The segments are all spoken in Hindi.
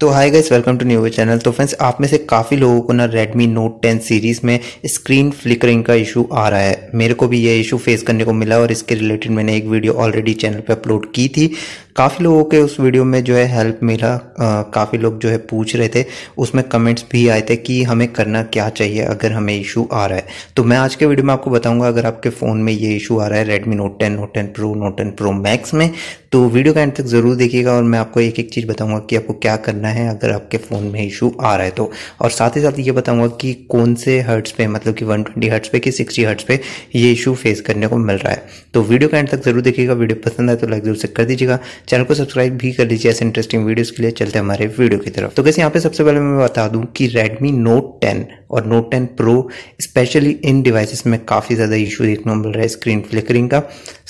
तो hi guys welcome to new channel तो फ्रेंड्स आप में से काफ़ी लोगों को ना Redmi Note 10 सीरीज़ में स्क्रीन फ्लिकरिंग का इशू आ रहा है मेरे को भी ये इशू फेस करने को मिला और इसके रिलेटेड मैंने एक वीडियो ऑलरेडी चैनल पे अपलोड की थी काफ़ी लोगों के उस वीडियो में जो है हेल्प मिला काफ़ी लोग जो है पूछ रहे थे उसमें कमेंट्स भी आए थे कि हमें करना क्या चाहिए अगर हमें इशू आ रहा है तो मैं आज के वीडियो में आपको बताऊंगा अगर आपके फ़ोन में ये इशू आ रहा है Redmi Note ten Note ten Pro Note ten Pro Max में तो वीडियो का एंड तक ज़रूर देखिएगा और मैं आपको एक एक चीज़ बताऊँगा कि आपको क्या करना है अगर आपके फ़ोन में इशू आ रहा है तो और साथ ही साथ ये बताऊँगा कि कौन से हर्ट्स पे मतलब कि वन ट्वेंटी हर्ट्स पे कि सिक्सटी हर्ट्स पे ये इशू फेस करने को मिल रहा है तो वीडियो का एंड तक ज़रूर देखिएगा वीडियो पसंद आए तो लाइक जरूर से कर दीजिएगा चैनल को सब्सक्राइब भी कर लीजिए ऐसे इंटरेस्टिंग वीडियोस के लिए चलते हमारे वीडियो की तरफ तो कैसे यहाँ पे सबसे पहले मैं बता दूं कि Redmi Note 10 और नोट टेन प्रो स्पेशली इन डिवाइसेस में काफ़ी ज़्यादा इशू देखने को मिल रहा है स्क्रीन फ्लिकरिंग का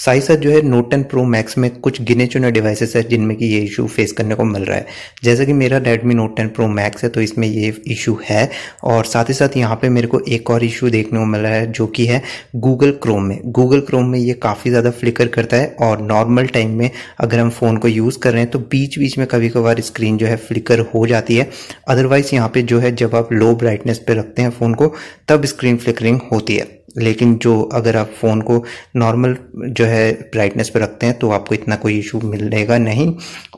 साथ साथ जो है नोट टेन प्रो मैक्स में कुछ गिने चुने डिवाइसेस है जिनमें कि ये इशू फेस करने को मिल रहा है जैसे कि मेरा Redmi Note ten Pro Max है तो इसमें ये इशू है और साथ ही साथ यहाँ पर मेरे को एक और इशू देखने को मिल रहा है जो कि है गूगल क्रोम में गूगल क्रोम में ये काफ़ी ज़्यादा फ्लिकर करता है और नॉर्मल टाइम में अगर हम फ़ोन को यूज़ कर रहे हैं तो बीच बीच में कभी कभार स्क्रीन जो है फ्लिकर हो जाती है अदरवाइज़ यहाँ पे जो है जब आप लो ब्राइटनेस पे रखते हैं फ़ोन को तब स्क्रीन फ्लिकरिंग होती है लेकिन जो अगर आप फ़ोन को नॉर्मल जो है ब्राइटनेस पर रखते हैं तो आपको इतना कोई इशू मिलेगा नहीं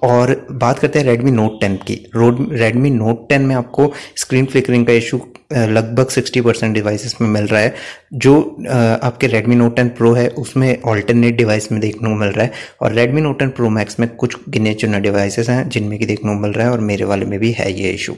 और बात करते हैं रेडमी नोट टेन की रोड रेडमी नोट टेन में आपको स्क्रीन फ्लिकरिंग का इशू लगभग 60 परसेंट डिवाइसेस में मिल रहा है जो आपके रेडमी नोट टेन प्रो है उसमें ऑल्टरनेट डिवाइस में देखने को मिल रहा है और Redmi Note ten Pro Max में कुछ गिने चुने डिवाइसेस हैं जिनमें कि देखने को मिल रहा है और मेरे वाले में भी है ये इशू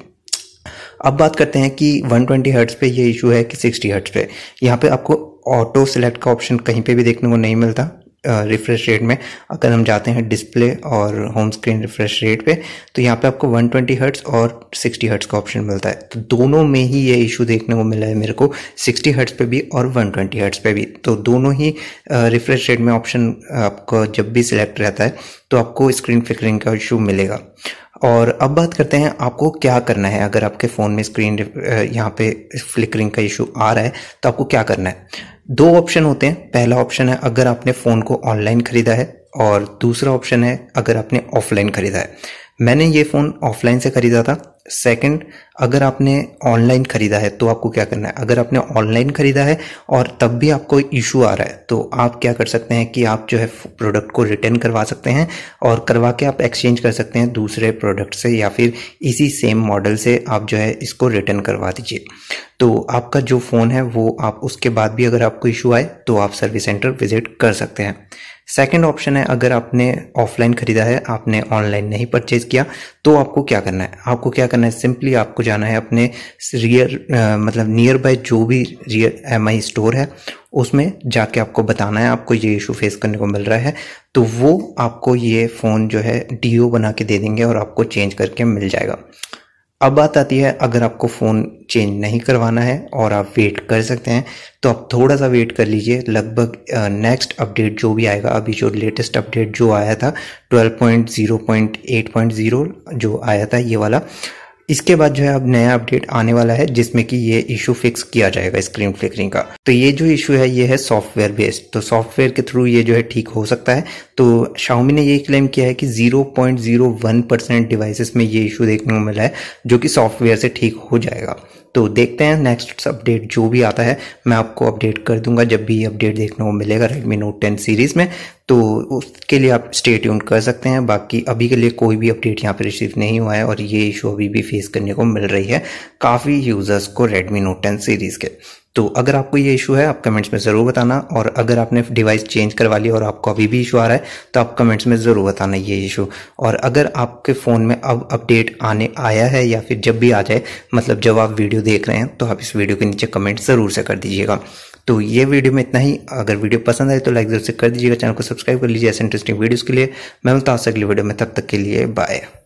अब बात करते हैं कि 120 ट्वेंटी हर्ट्स पे ये इशू है कि 60 हर्ट्स पे यहाँ पे आपको ऑटो सेलेक्ट का ऑप्शन कहीं पे भी देखने को नहीं मिलता रिफ्रेश रेट में अगर हम जाते हैं डिस्प्ले और होम स्क्रीन रिफ्रेश रेट पे तो यहाँ पे आपको 120 ट्वेंटी हर्ट्स और 60 हर्ट्स का ऑप्शन मिलता है तो दोनों में ही ये इशू देखने को मिला है मेरे को 60 हर्ट्स पे भी और 120 ट्वेंटी हर्ट्स पे भी तो दोनों ही रिफ्रेश रेट में ऑप्शन आपका जब भी सिलेक्ट रहता है तो आपको स्क्रीन फिकरिंग का इशू मिलेगा और अब बात करते हैं आपको क्या करना है अगर आपके फ़ोन में स्क्रीन यहाँ पे फ्लिकरिंग का इशू आ रहा है तो आपको क्या करना है दो ऑप्शन होते हैं पहला ऑप्शन है अगर आपने फ़ोन को ऑनलाइन ख़रीदा है और दूसरा ऑप्शन है अगर आपने ऑफलाइन ख़रीदा है मैंने ये फ़ोन ऑफलाइन से ख़रीदा था सेकंड अगर आपने ऑनलाइन ख़रीदा है तो आपको क्या करना है अगर आपने ऑनलाइन ख़रीदा है और तब भी आपको इशू आ रहा है तो आप क्या कर सकते हैं कि आप जो है प्रोडक्ट को रिटर्न करवा सकते हैं और करवा के आप एक्सचेंज कर सकते हैं दूसरे प्रोडक्ट से या फिर इसी सेम मॉडल से आप जो है इसको रिटर्न करवा दीजिए तो आपका जो फ़ोन है वो आप उसके बाद भी अगर आपको इशू आए तो आप सर्विस सेंटर विजिट कर सकते हैं सेकेंड ऑप्शन है अगर आपने ऑफलाइन ख़रीदा है आपने ऑनलाइन नहीं परचेज किया तो आपको क्या करना है आपको क्या करना है सिंपली आपको जाना है अपने रियर मतलब नियर बाय जो भी रियर एम आई स्टोर है उसमें जाके आपको बताना है आपको ये इशू फेस करने को मिल रहा है तो वो आपको ये फ़ोन जो है डी बना के दे देंगे और आपको चेंज करके मिल जाएगा अब बात आती है अगर आपको फ़ोन चेंज नहीं करवाना है और आप वेट कर सकते हैं तो आप थोड़ा सा वेट कर लीजिए लगभग नेक्स्ट अपडेट जो भी आएगा अभी जो लेटेस्ट अपडेट जो आया था 12.0.8.0 जो आया था ये वाला इसके बाद जो है अब नया अपडेट आने वाला है जिसमें कि ये इशू फिक्स किया जाएगा स्क्रीन फ्लिकरिंग का तो ये जो इशू है ये है सॉफ्टवेयर बेस्ड तो सॉफ्टवेयर के थ्रू ये जो है ठीक हो सकता है तो शाउमी ने ये क्लेम किया है कि 0.01 परसेंट डिवाइसेस में ये इशू देखने को मिला है जो कि सॉफ्टवेयर से ठीक हो जाएगा तो देखते हैं नेक्स्ट अपडेट जो भी आता है मैं आपको अपडेट कर दूंगा जब भी अपडेट देखने को मिलेगा रेडमी नोट टेन सीरीज़ में तो उसके लिए आप स्टे ट्यून कर सकते हैं बाकी अभी के लिए कोई भी अपडेट यहाँ पर रिसीव नहीं हुआ है और ये इशू अभी भी फेस करने को मिल रही है काफ़ी यूज़र्स को रेडमी नोट टेन सीरीज़ के तो अगर आपको ये इशू है आप कमेंट्स में ज़रूर बताना और अगर आपने डिवाइस चेंज करवा लिया और आपको अभी भी इशू आ रहा है तो आप कमेंट्स में ज़रूर बताना ये इशू और अगर आपके फ़ोन में अब अपडेट आने आया है या फिर जब भी आ जाए मतलब जब आप वीडियो देख रहे हैं तो आप इस वीडियो के नीचे कमेंट ज़रूर से कर दीजिएगा तो ये वीडियो में इतना ही अगर वीडियो पसंद आए तो लाइक जरूर से कर दीजिएगा चैनल को सब्सक्राइब कर लीजिए ऐसे इंटरेस्टिंग वीडियोस के लिए मैं मिलता हूँ अगली वीडियो में तब तक के लिए बाय